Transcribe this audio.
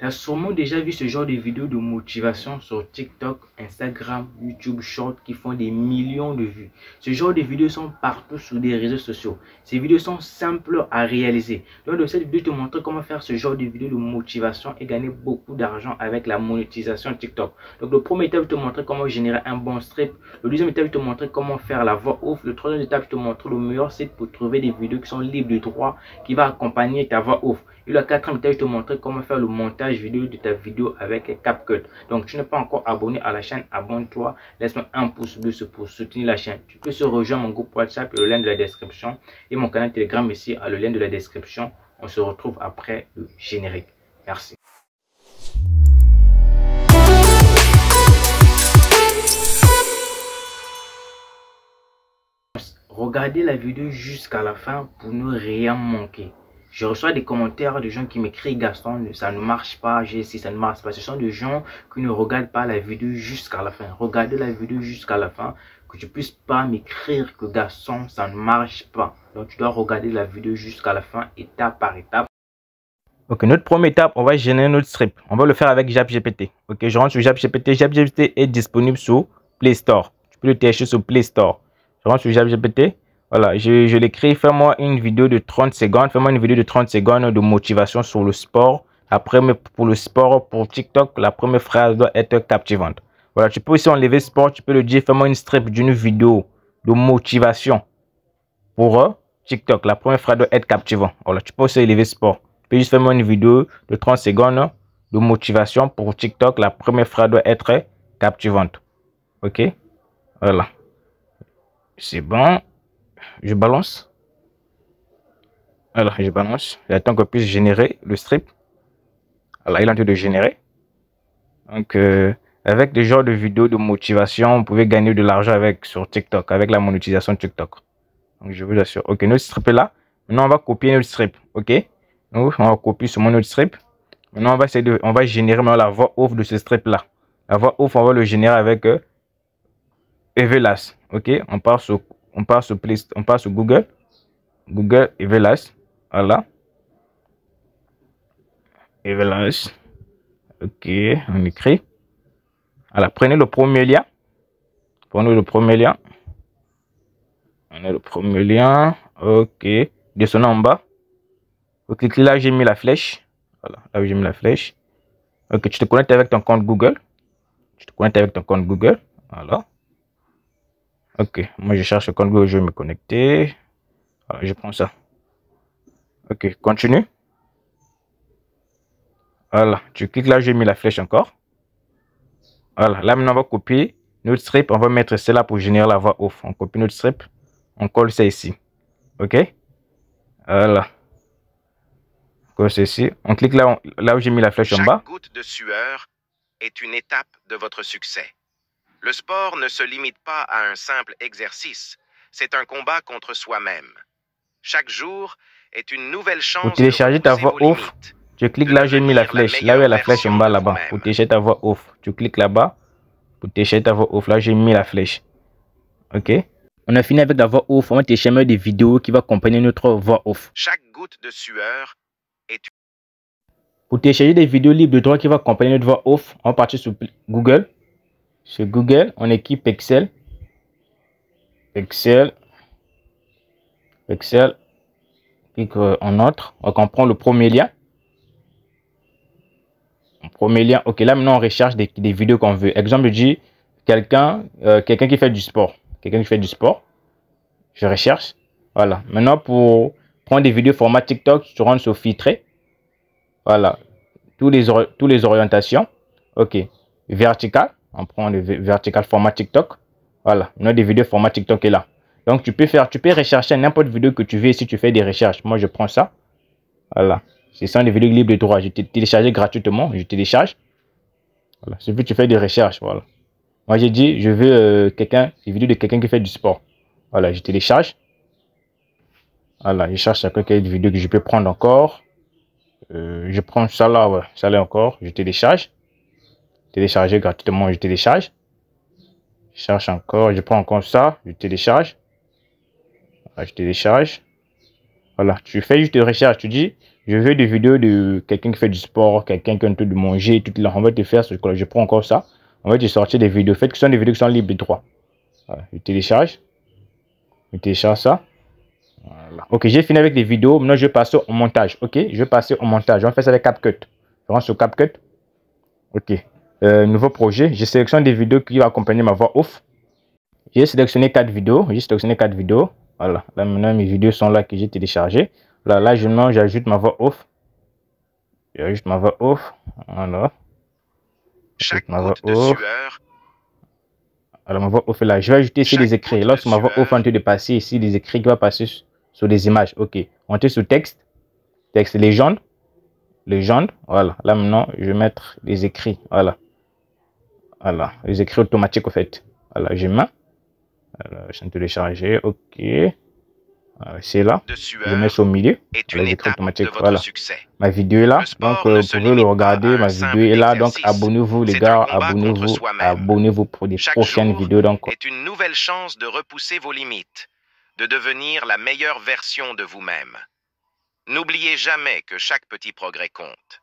Tu as sûrement déjà vu ce genre de vidéos de motivation sur TikTok, Instagram, YouTube Short qui font des millions de vues. Ce genre de vidéos sont partout sur des réseaux sociaux. Ces vidéos sont simples à réaliser. Donc, le cette vidéo, je te montrer comment faire ce genre de vidéos de motivation et gagner beaucoup d'argent avec la monétisation TikTok. Donc le premier étape, je vais te montrer comment générer un bon strip. Le deuxième étape, je vais te montrer comment faire la voix off. Le troisième étape, je te montrer le meilleur site pour trouver des vidéos qui sont libres de droit, qui va accompagner ta voix off. Et le quatrième étape, je te montrer comment faire le montage vidéo de ta vidéo avec CapCut. Donc, tu n'es pas encore abonné à la chaîne, abonne-toi. Laisse-moi un pouce bleu pour soutenir la chaîne. Tu peux se rejoindre mon groupe WhatsApp, le lien de la description. Et mon canal Telegram ici, à le lien de la description. On se retrouve après le générique. Merci. Regardez la vidéo jusqu'à la fin pour ne rien manquer je reçois des commentaires de gens qui m'écrivent Gaston, ça ne marche pas, j'ai si ça ne marche pas. Ce sont des gens qui ne regardent pas la vidéo jusqu'à la fin. Regardez la vidéo jusqu'à la fin, que tu puisses pas m'écrire que Gaston, ça ne marche pas. Donc tu dois regarder la vidéo jusqu'à la fin, étape par étape. Ok, notre première étape, on va générer notre strip On va le faire avec JapGPT. Ok, je rentre sur JapGPT. JapGPT est disponible sur Play Store. Tu peux le télécharger sur Play Store. Je rentre sur JapGPT. Voilà, je, je l'écris, fais-moi une vidéo de 30 secondes, fais-moi une vidéo de 30 secondes de motivation sur le sport. Après, pour le sport, pour TikTok, la première phrase doit être captivante. Voilà, tu peux aussi enlever sport, tu peux le dire, fais-moi une strip d'une vidéo de motivation pour euh, TikTok. La première phrase doit être captivante. Voilà, tu peux aussi enlever sport. Tu peux juste faire une vidéo de 30 secondes de motivation pour TikTok. La première phrase doit être captivante. Ok Voilà. C'est bon je balance. Alors, je balance. J'attends qu'on puisse générer le strip. Alors, il en train de générer. Donc, euh, avec des genres de vidéos de motivation, vous pouvez gagner de l'argent avec sur TikTok, avec la monétisation TikTok. Donc, je vous assure. OK, notre strip est là. Maintenant, on va copier notre strip. OK Donc, on va copier sur mon autre strip. Maintenant, on va de, on va générer la voix off de ce strip-là. La voix off, on va le générer avec euh, Evelas. OK On part sur on passe au on passe sur Google, Google à voilà. Evelace. ok, on écrit. Alors, prenez le premier lien. Prenez le premier lien. Prenez le premier lien. Ok. Descendez en bas. Vous cliquez là, j'ai mis la flèche. Voilà, là j'ai mis la flèche. Ok, tu te connectes avec ton compte Google. Tu te connectes avec ton compte Google. Voilà. Ok, moi je cherche le compte où je vais me connecter. Ah, je prends ça. Ok, continue. Voilà, tu cliques là, j'ai mis la flèche encore. Voilà, là maintenant on va copier notre strip, on va mettre cela pour générer la voix off. On copie notre strip, on colle ça ici. Ok Voilà. On colle ça ici. On clique là, là où j'ai mis la flèche en bas. goutte de sueur est une étape de votre succès. Le sport ne se limite pas à un simple exercice, c'est un combat contre soi-même. Chaque jour est une nouvelle chance. Pour télécharger ta voix off, tu cliques là, j'ai mis la flèche. là où est la flèche en bas là-bas. Pour télécharger ta voix off, tu cliques là-bas. Pour télécharger ta voix off, là j'ai mis la flèche. Ok? On a fini avec la voix off. On va télécharger des vidéos qui va accompagner notre voix off. Chaque goutte de sueur est Pour télécharger des vidéos libres de droit qui va accompagner notre voix off, on va sur Google. Chez Google, on équipe Excel. Excel. Excel. Clique euh, en autre. on prend le premier lien. premier lien. OK, là, maintenant, on recherche des, vidéos qu'on veut. Exemple, je dis quelqu'un euh, quelqu'un qui fait du sport. Quelqu'un qui fait du sport. Je recherche. Voilà. Maintenant, pour prendre des vidéos format TikTok, tu rentres sur filtrer. Voilà. Tous les, tous les orientations. OK. Vertical. On prend le vertical format TikTok. Voilà, notre des vidéos format TikTok est là. Donc, tu peux faire, tu peux rechercher n'importe vidéo que tu veux si tu fais des recherches. Moi, je prends ça. Voilà. Ce sont des vidéos libres de droit. Je télécharge gratuitement. Je télécharge. Voilà. C'est que tu fais des recherches. Voilà. Moi, j'ai dit, je veux euh, quelqu'un, des vidéos de quelqu'un qui fait du sport. Voilà, je télécharge. Voilà, je cherche à une vidéo que je peux prendre encore. Euh, je prends ça là, voilà. ça là encore. Je télécharge. Télécharger gratuitement, je télécharge. Je cherche encore, je prends encore ça, je télécharge. je télécharge. Voilà, tu fais juste recherche, tu dis, je veux des vidéos de quelqu'un qui fait du sport, quelqu'un qui a un truc de manger, tout là, on va te faire ce que je prends encore ça. On va te sortir des vidéos faites que ce sont des vidéos qui sont libres de droit. Voilà, je télécharge. Je télécharge ça. Voilà. Ok, j'ai fini avec les vidéos. Maintenant, je vais passer au montage. Ok, je vais passer au montage. On faire ça avec CapCut. Je rentre sur CapCut. Ok. Euh, nouveau projet. Je sélectionne des vidéos qui vont accompagner ma voix off. J'ai sélectionné quatre vidéos. J'ai sélectionné quatre vidéos. Voilà. Là, maintenant, mes vidéos sont là que j'ai téléchargées. Là, là, j'ajoute ma voix off. J'ajoute ma voix off. Voilà. Chaque ma voix off. Alors, ma voix off est là. Je vais ajouter ici les écrits. Lorsque ma voix off a train de passer ici, des écrits qui vont passer sur des images. OK. On est sur texte. Texte légende. Légende. Voilà. Là, maintenant, je vais mettre les écrits. Voilà. Voilà, les écrits automatiques au fait. Voilà, j'ai main. je vais télécharger. OK. C'est là. Je mets au milieu. une les écrits automatiques. Voilà. Succès. Ma vidéo est là. Donc, euh, vous pouvez le regarder. Ma vidéo est là. Donc, abonnez-vous, les gars. Abonnez-vous. Abonnez-vous pour des prochaines vidéos. Donc, est une nouvelle chance de repousser vos limites, de devenir la meilleure version de vous-même. N'oubliez jamais que chaque petit progrès compte.